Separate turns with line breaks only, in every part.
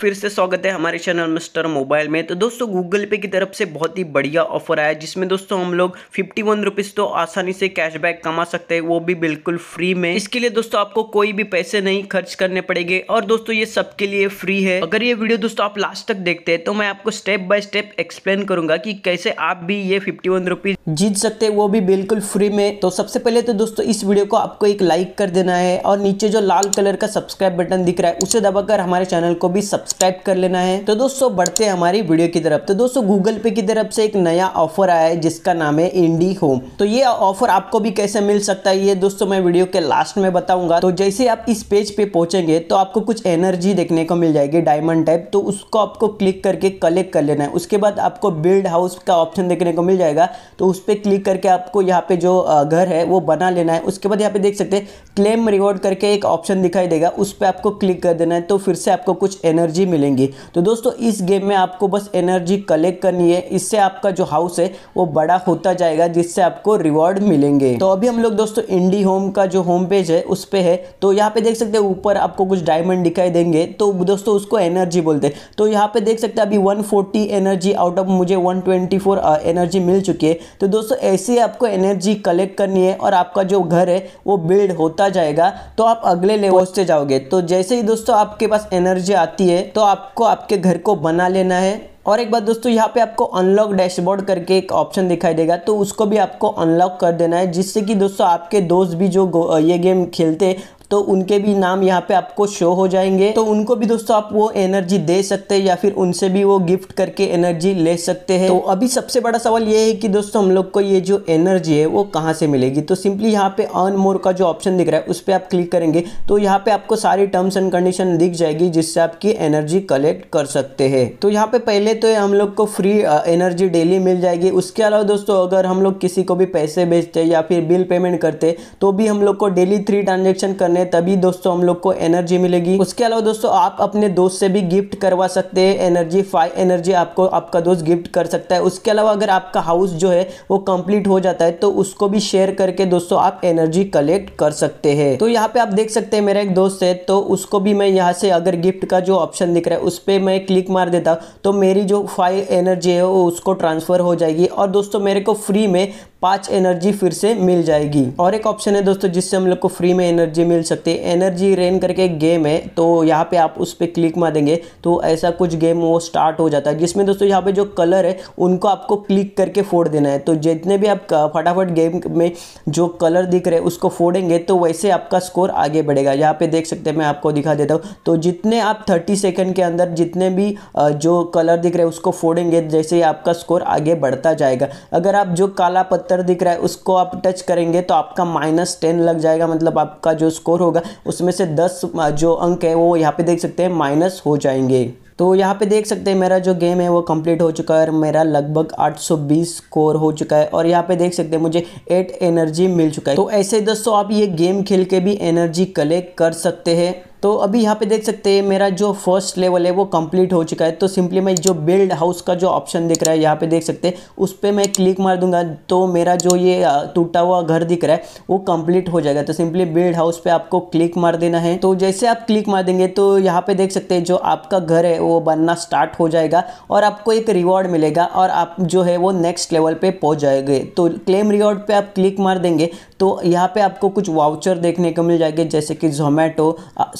फिर से स्वागत है हमारे चैनल मिस्टर मोबाइल में तो दोस्तों गूगल पे की तरफ से बहुत ही बढ़िया ऑफर आया जिसमें दोस्तों हम लोग फिफ्टी वन रुपीज़ तो आसानी से कैशबैक कमा सकते हैं वो भी बिल्कुल फ्री में इसके लिए दोस्तों आपको कोई भी पैसे नहीं खर्च करने पड़ेंगे और दोस्तों ये सबके लिए फ्री है अगर ये वीडियो दोस्तों आप लास्ट तक देखते हैं तो मैं आपको स्टेप बाय स्टेप एक्सप्लेन करूंगा कि कैसे आप भी ये फिफ्टी वन रुपीज जीत सकते हैं वो भी बिल्कुल फ्री में तो सबसे पहले तो दोस्तों इस वीडियो को आपको एक लाइक कर देना है और नीचे जो लाल कलर का सब्सक्राइब बटन दिख रहा है उसे दबाकर हमारे चैनल को भी सब्सक्राइब कर लेना है तो दोस्तों बढ़ते हैं हमारी वीडियो की तरफ तो दोस्तों गूगल पे की तरफ से एक नया ऑफर आया है जिसका नाम है इंडी होम तो ये ऑफर आपको भी कैसे मिल सकता है ये दोस्तों मैं वीडियो के लास्ट में बताऊंगा तो जैसे आप इस पेज पे पहुंचेंगे तो आपको कुछ एनर्जी देखने को मिल जाएगी डायमंड टाइप तो उसको आपको क्लिक करके कलेक्ट कर लेना है उसके बाद आपको बिल्ड हाउस का ऑप्शन देखने को मिल जाएगा तो उस पर क्लिक करके आपको यहाँ पे जो घर है वो बना लेना है उसके बाद यहाँ पे देख सकते हैं क्लेम रिवॉर्ड करके एक ऑप्शन दिखाई देगा उस पर आपको क्लिक कर देना है तो फिर से आपको कुछ एनर्जी एनर्जी मिलेंगी तो दोस्तों इस गेम में आपको बस एनर्जी कलेक्ट करनी है इससे आपका जो हाउस है वो बड़ा होता जाएगा जिससे आपको रिवॉर्ड मिलेंगे तो अभी हम लोग दोस्तों इंडी होम का जो होम पेज है उस पर है तो यहाँ पे देख सकते हैं ऊपर आपको कुछ डायमंड दिखाई देंगे तो दोस्तों उसको एनर्जी बोलते हैं तो यहाँ पे देख सकते हैं अभी 140 एनर्जी आउट ऑफ मुझे 124 एनर्जी मिल चुकी है तो दोस्तों ऐसे ही आपको एनर्जी कलेक्ट करनी है और आपका जो घर है वो बिल्ड होता जाएगा तो आप अगले लेवल से जाओगे तो जैसे ही दोस्तों आपके पास एनर्जी आती है तो आपको आपके घर को बना लेना है और एक बात दोस्तों यहाँ पे आपको अनलॉक डैशबोर्ड करके एक ऑप्शन दिखाई देगा तो उसको भी आपको अनलॉक कर देना है जिससे कि दोस्तों आपके दोस्त भी जो ये गेम खेलते तो उनके भी नाम यहाँ पे आपको शो हो जाएंगे तो उनको भी दोस्तों आप वो एनर्जी दे सकते हैं या फिर उनसे भी वो गिफ्ट करके एनर्जी ले सकते हैं तो अभी सबसे बड़ा सवाल ये है कि दोस्तों हम लोग को ये जो एनर्जी है वो कहाँ से मिलेगी तो सिंपली यहाँ पे अर्न मोर का जो ऑप्शन दिख रहा है उस पर आप क्लिक करेंगे तो यहाँ पे आपको सारी टर्म्स एंड कंडीशन दिख जाएगी जिससे आपकी एनर्जी कलेक्ट कर सकते हैं तो यहाँ पे पहले तो हम लोग को फ्री एनर्जी डेली मिल जाएगी उसके अलावा दोस्तों अगर हम लोग किसी को भी पैसे भेजते या फिर बिल पेमेंट करते तो भी हम लोग को डेली थ्री ट्रांजेक्शन करने करने तभी दोस्तों हम लोग को एनर्जी मिलेगी उसके अलावा दोस्तों आप अपने दोस्त से भी गिफ्ट करवा सकते हैं एनर्जी फाइव एनर्जी आपको आपका दोस्त गिफ्ट कर सकता है उसके अलावा अगर आपका हाउस जो है वो कंप्लीट हो जाता है तो उसको भी शेयर करके दोस्तों आप एनर्जी कलेक्ट कर सकते हैं तो यहाँ पे आप देख सकते हैं मेरा एक दोस्त है तो उसको भी मैं यहाँ से अगर गिफ्ट का जो ऑप्शन दिख रहा है उस पर मैं क्लिक मार देता तो मेरी जो फाइव एनर्जी है वो उसको ट्रांसफ़र हो जाएगी और दोस्तों मेरे को फ्री में पाँच एनर्जी फिर से मिल जाएगी और एक ऑप्शन है दोस्तों जिससे हम लोग को फ्री में एनर्जी मिल सकती है एनर्जी रेन करके एक गेम है तो यहाँ पे आप उस पर क्लिक मार देंगे तो ऐसा कुछ गेम वो स्टार्ट हो जाता है जिसमें दोस्तों यहाँ पे जो कलर है उनको आपको क्लिक करके फोड़ देना है तो जितने भी आप फटाफट गेम में जो कलर दिख रहे उसको फोड़ेंगे तो वैसे आपका स्कोर आगे बढ़ेगा यहाँ पर देख सकते हैं मैं आपको दिखा देता हूँ तो जितने आप थर्टी सेकेंड के अंदर जितने भी जो कलर दिख रहे उसको फोड़ेंगे जैसे ही आपका स्कोर आगे बढ़ता जाएगा अगर आप जो काला सत्तर दिख रहा है उसको आप टच करेंगे तो आपका माइनस टेन लग जाएगा मतलब आपका जो स्कोर होगा उसमें से दस जो अंक है वो यहाँ पे देख सकते हैं माइनस हो जाएंगे तो यहाँ पे देख सकते हैं मेरा जो गेम है वो कंप्लीट हो चुका है और मेरा लगभग 820 स्कोर हो चुका है और यहाँ पे देख सकते हैं मुझे 8 एनर्जी मिल चुका है तो ऐसे दोस्तों आप ये गेम खेल के भी एनर्जी कलेक्ट कर सकते हैं तो अभी यहाँ पे देख सकते हैं मेरा जो फर्स्ट लेवल है वो कंप्लीट हो चुका है तो सिंपली मैं जो बिल्ड हाउस का जो ऑप्शन दिख रहा है यहाँ पे देख सकते हैं उस पर मैं क्लिक मार दूंगा तो मेरा जो ये टूटा हुआ घर दिख रहा है वो कंप्लीट हो जाएगा तो सिंपली बिल्ड हाउस पे आपको क्लिक मार देना है तो जैसे आप क्लिक मार देंगे तो यहाँ पे देख सकते हैं जो आपका घर है वो बनना स्टार्ट हो जाएगा और आपको एक रिवॉर्ड मिलेगा और आप जो है वो नेक्स्ट लेवल पर पहुँच जाएंगे तो क्लेम रिवॉर्ड पर आप क्लिक मार देंगे तो यहाँ पर आपको कुछ वाउचर देखने को मिल जाएंगे जैसे कि जोमेटो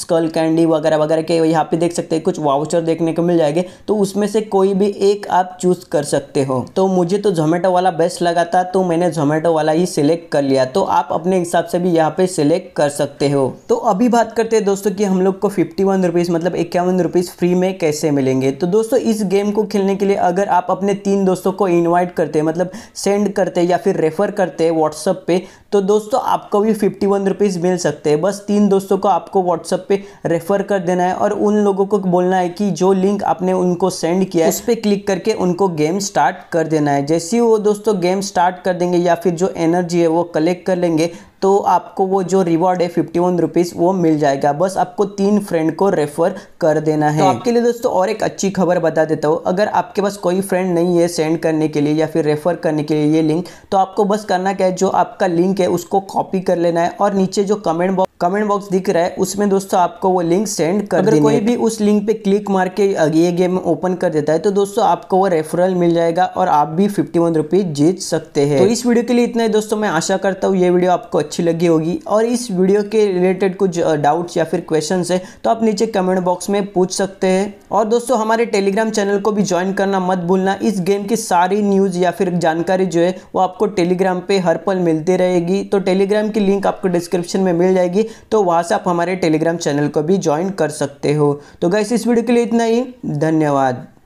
स्कल कैंडी वगैरह वगैरह के यहाँ पे देख सकते हैं कुछ वाउचर देखने को मिल जाएंगे तो उसमें से कोई भी एक आप चूज कर सकते हो तो मुझे तो जोमेटो वाला बेस्ट लगा था तो मैंने जोमेटो वाला ही सिलेक्ट कर लिया तो आप अपने हिसाब से भी यहाँ पे सिलेक्ट कर सकते हो तो अभी बात करते हैं दोस्तों की हम लोग को फिफ्टी वन रुपीज़ मतलब इक्यावन रुपीज़ फ्री में कैसे मिलेंगे तो दोस्तों इस गेम को खेलने के लिए अगर आप अपने तीन दोस्तों को इन्वाइट करते हैं मतलब सेंड करते हैं या फिर रेफर करते हैं व्हाट्सअप पे तो दोस्तों आपको भी फिफ्टी वन रुपीज़ मिल सकते हैं बस तीन दोस्तों को आपको व्हाट्सअप पे रेफ़र कर देना है और उन लोगों को बोलना है कि जो लिंक आपने उनको सेंड किया है उस पर क्लिक करके उनको गेम स्टार्ट कर देना है जैसे ही वो दोस्तों गेम स्टार्ट कर देंगे या फिर जो एनर्जी है वो कलेक्ट कर लेंगे तो आपको वो जो रिवॉर्ड है फिफ्टी वन रुपीज़ वो मिल जाएगा बस आपको तीन फ्रेंड को रेफ़र कर देना है तो आपके लिए दोस्तों और एक अच्छी खबर बता देता हूँ अगर आपके पास कोई फ्रेंड नहीं है सेंड करने के लिए या फिर रेफ़र करने के लिए ये लिंक तो आपको बस करना क्या है जो आपका लिंक है उसको कॉपी कर लेना है और नीचे जो कमेंट बॉक्स कमेंट बॉक्स दिख रहा है उसमें दोस्तों आपको वो लिंक सेंड कर अगर कोई भी उस लिंक पे क्लिक मार के ये गेम ओपन कर देता है तो दोस्तों आपको वो रेफरल मिल जाएगा और आप भी फिफ्टी वन रुपीज जीत सकते हैं तो इस वीडियो के लिए इतना ही दोस्तों मैं आशा करता हूँ ये वीडियो आपको अच्छी लगी होगी और इस वीडियो के रिलेटेड कुछ डाउट्स या फिर क्वेश्चन है तो आप नीचे कमेंट बॉक्स में पूछ सकते हैं और दोस्तों हमारे टेलीग्राम चैनल को भी ज्वाइन करना मत भूलना इस गेम की सारी न्यूज़ या फिर जानकारी जो है वो आपको टेलीग्राम पे हर पल मिलती रहेगी तो टेलीग्राम की लिंक आपको डिस्क्रिप्शन में मिल जाएगी तो वहाँ से आप हमारे टेलीग्राम चैनल को भी ज्वाइन कर सकते हो तो गैस इस वीडियो के लिए इतना ही धन्यवाद